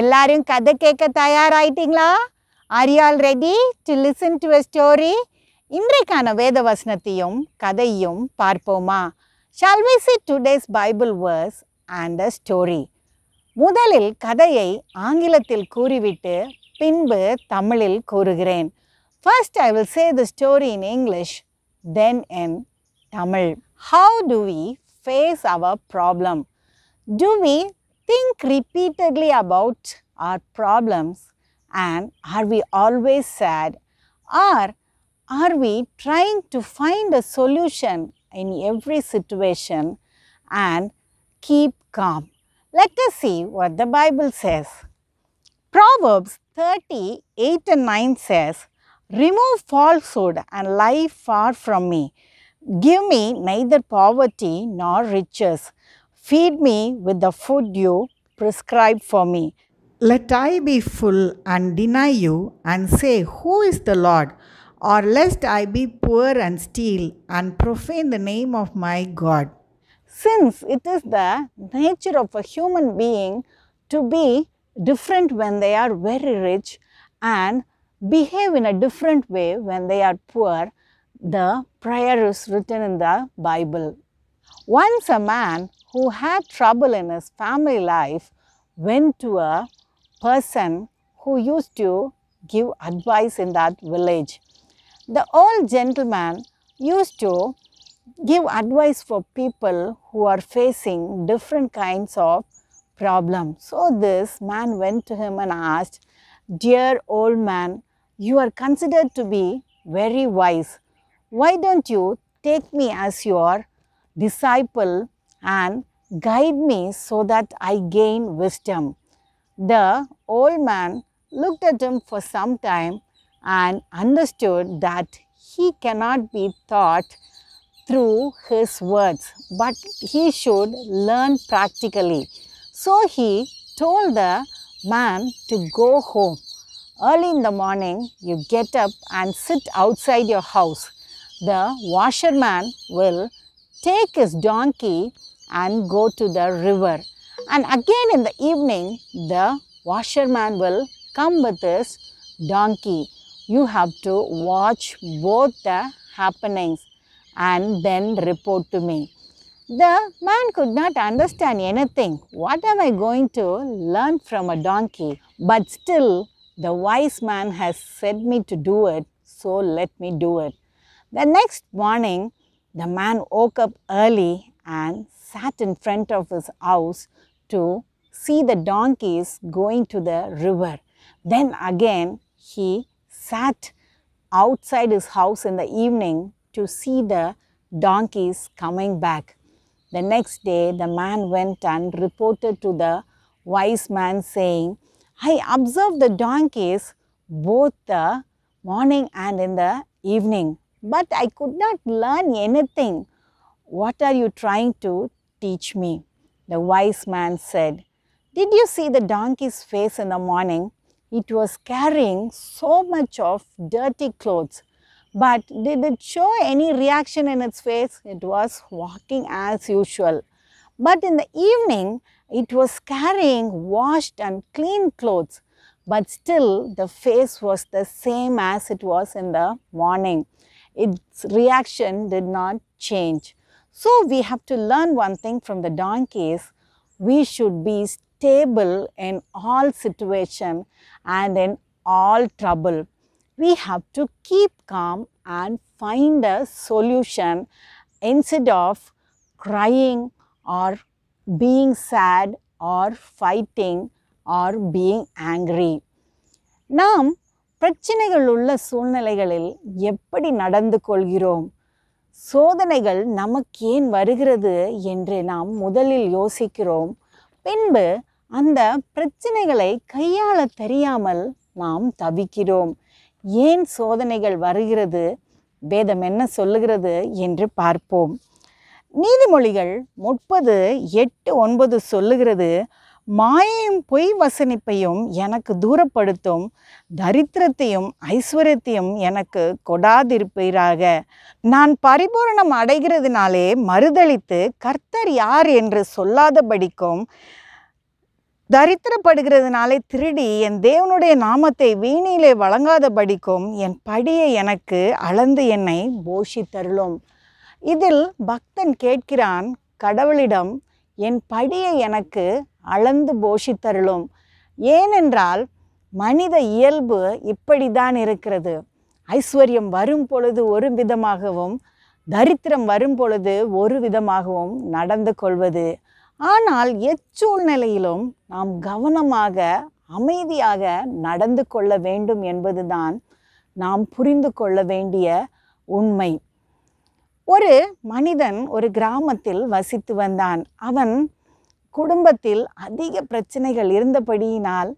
எல்லாரும் கதை கேட்க தயாராயிட்டீங்களா are you all ready to listen to a story இன்றைக்கான வேத வசனத்தையும் கதையும் பார்ப்போமா shall we see today's Bible verse and a story முதலில் கதையை ஆங்கிலத்தில் கூறிவிட்டு பின்பு தமிழில் கூறுகிறேன் first I will say the story in English then in Tamil how do we face our problem do we think repeatedly about our problems and are we always sad or are we trying to find a solution in every situation and keep calm. Let us see what the Bible says. Proverbs 30, 8 and 9 says, Remove falsehood and lie far from me. Give me neither poverty nor riches Feed me with the food you prescribe for me. Let I be full and deny you and say, Who is the Lord? Or lest I be poor and steal and profane the name of my God. Since it is the nature of a human being to be different when they are very rich and behave in a different way when they are poor, the prayer is written in the Bible. Once a man who had trouble in his family life went to a person who used to give advice in that village. The old gentleman used to give advice for people who are facing different kinds of problems. So this man went to him and asked, Dear old man, you are considered to be very wise. Why don't you take me as your disciple and guide me so that I gain wisdom. The old man looked at him for some time and understood that he cannot be taught through his words, but he should learn practically. So he told the man to go home. Early in the morning, you get up and sit outside your house. The washerman will take his donkey and go to the river. And again in the evening, the washerman will come with his donkey. You have to watch both the happenings and then report to me. The man could not understand anything. What am I going to learn from a donkey? But still, the wise man has said me to do it, so let me do it. The next morning, the man woke up early and sat in front of his house to see the donkeys going to the river. Then again, he sat outside his house in the evening to see the donkeys coming back. The next day, the man went and reported to the wise man saying, I observed the donkeys both the morning and in the evening, but I could not learn anything. What are you trying to teach me. The wise man said, Did you see the donkey's face in the morning? It was carrying so much of dirty clothes. But did it show any reaction in its face? It was walking as usual. But in the evening, it was carrying washed and clean clothes. But still, the face was the same as it was in the morning. Its reaction did not change. So we have to learn one thing from the donkeys. We should be stable in all situation and in all trouble. We have to keep calm and find a solution instead of crying or being sad or fighting or being angry. நாம் பிரச்சனைகள் உள்ள சூழ்நிலைகளில் எப்படி நடந்து கொள்கிறோம் சோதனைகள் நமக்கு ஏன் வருகிறது என்று நாம் முதலில் யோசிக்கிறோம் பின்பு அந்த பிரச்சனைகளை கையாள தெரியாமல் நாம் தவிக்கிறோம் ஏன் சோதனைகள் வருகிறது வேதம் என்ன சொல்லுகிறது என்று பார்ப்போம் நீதிமொழிகள் முப்பது எட்டு ஒன்பது சொல்லுகிறது மாயையும் பொய் வசனிப்பையும் எனக்கு தூரப்படுத்தும் தரித்திரத்தையும் ஐஸ்வர்யத்தையும் எனக்கு கொடாதிருப்பீராக நான் பரிபூரணம் அடைகிறதுனாலே மறுதளித்து கர்த்தர் யார் என்று சொல்லாதபடிக்கும் தரித்திரப்படுகிறதுனாலே திருடி என் தேவனுடைய நாமத்தை வீணிலே வழங்காதபடிக்கும் என் படியை எனக்கு அளந்து என்னை போஷித்தருளும் இதில் பக்தன் கேட்கிறான் கடவுளிடம் என் படியை எனக்கு அளந்து போஷித்தருளும் ஏனென்றால் மனித இயல்பு இப்படிதான் இருக்கிறது ஐஸ்வர்யம் வரும் பொழுது ஒரு விதமாகவும் தரித்திரம் வரும் பொழுது ஒரு விதமாகவும் நடந்து கொள்வது ஆனால் எச்சூழ்நிலையிலும் நாம் கவனமாக அமைதியாக நடந்து கொள்ள வேண்டும் என்பதுதான் நாம் புரிந்து கொள்ள வேண்டிய உண்மை ஒரு மனிதன் ஒரு கிராமத்தில் வசித்து வந்தான் அவன் குடும்பத்தில் அதிக பிரச்சனைகள் இருந்தபடியினால்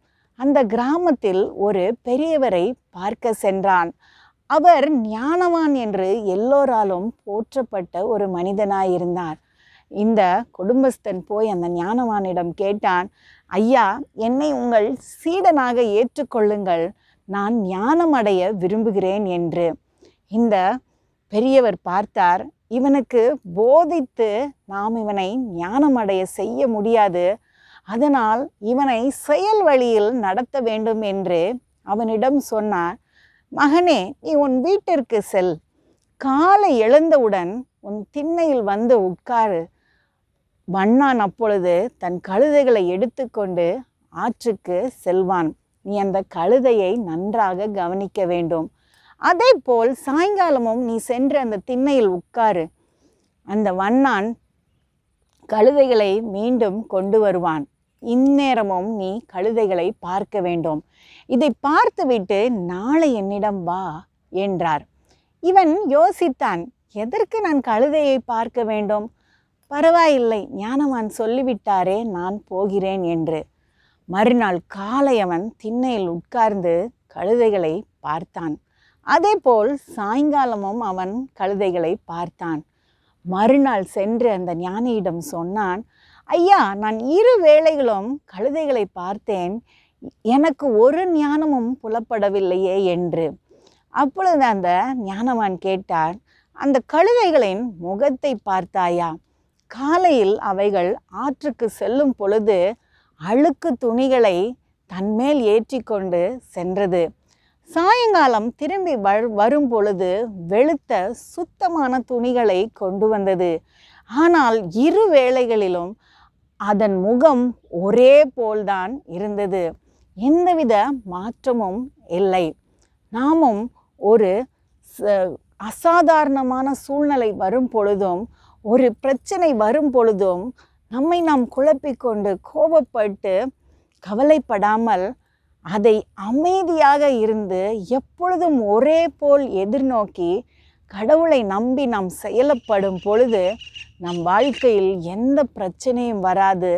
அந்த கிராமத்தில் ஒரு பெரியவரை பார்க்க சென்றான் அவர் ஞானவான் என்று எல்லோராலும் போற்றப்பட்ட ஒரு மனிதனாயிருந்தார் இந்த குடும்பஸ்தன் போய் அந்த ஞானவானிடம் கேட்டான் ஐயா என்னை உங்கள் சீடனாக ஏற்றுக்கொள்ளுங்கள் நான் ஞானம் அடைய விரும்புகிறேன் என்று இந்த பெரியவர் பார்த்தார் இவனுக்கு போதித்து நாம் இவனை ஞானம் அடைய செய்ய முடியாது அதனால் இவனை செயல் வழியில் நடத்த வேண்டும் என்று அவனிடம் சொன்னார் மகனே நீ உன் வீட்டிற்கு செல் காலை எழுந்தவுடன் உன் திண்ணையில் வந்து உட்காரு வண்ணான் அப்பொழுது தன் கழுதைகளை எடுத்துக்கொண்டு ஆற்றுக்கு செல்வான் நீ அந்த கழுதையை நன்றாக கவனிக்க வேண்டும் அதே போல் சாயங்காலமும் நீ சென்று அந்த திண்ணையில் உட்காரு அந்த வண்ணான் கழுதைகளை மீண்டும் கொண்டு வருவான் இந்நேரமும் நீ கழுதைகளை பார்க்க வேண்டும் இதை பார்த்துவிட்டு நாளை என்னிடம் வா என்றார் இவன் யோசித்தான் எதற்கு நான் கழுதையை பார்க்க வேண்டும் பரவாயில்லை ஞானவான் சொல்லிவிட்டாரே நான் போகிறேன் என்று மறுநாள் காலை அவன் திண்ணையில் உட்கார்ந்து கழுதைகளை பார்த்தான் அதேபோல் சாயங்காலமும் அவன் கழுதைகளை பார்த்தான் மறுநாள் சென்று அந்த ஞானியிடம் சொன்னான் ஐயா நான் இரு வேளைகளும் கழுதைகளை பார்த்தேன் எனக்கு ஒரு ஞானமும் புலப்படவில்லையே என்று அப்பொழுது அந்த ஞானவான் கேட்டார் அந்த கழுதைகளின் முகத்தை பார்த்தாயா காலையில் அவைகள் ஆற்றுக்கு செல்லும் பொழுது அழுக்கு துணிகளை தன்மேல் ஏற்றி கொண்டு சென்றது சாயங்காலம் திரும்பி வரும் பொழுது வெளுத்த சுத்தமான துணிகளை கொண்டு வந்தது ஆனால் இரு வேளைகளிலும் அதன் முகம் ஒரே போல்தான் இருந்தது எந்தவித மாற்றமும் இல்லை நாமும் ஒரு அசாதாரணமான சூழ்நிலை வரும் பொழுதும் ஒரு பிரச்சனை வரும் பொழுதும் நம்மை நாம் குழப்பிக்கொண்டு கோபப்பட்டு கவலைப்படாமல் அதை அமைதியாக இருந்து எப்பொழுதும் ஒரே போல் எதிர்நோக்கி கடவுளை நம்பி நாம் செயலப்படும் பொழுது நம் வாழ்க்கையில் எந்த பிரச்சனையும் வராது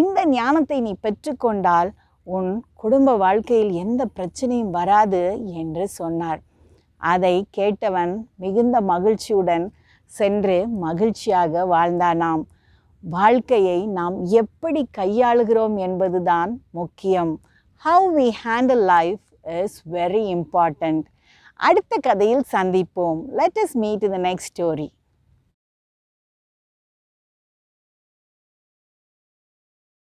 இந்த ஞானத்தை நீ பெற்றுக்கொண்டால் உன் குடும்ப வாழ்க்கையில் எந்த பிரச்சனையும் வராது என்று சொன்னார் அதை கேட்டவன் மிகுந்த மகிழ்ச்சியுடன் சென்று மகிழ்ச்சியாக வாழ்ந்தானாம் வாழ்க்கையை நாம் எப்படி கையாளுகிறோம் என்பதுதான் முக்கியம் how we handle life is very important அடுத்த கதையில் சந்திப்போம் let us meet the next story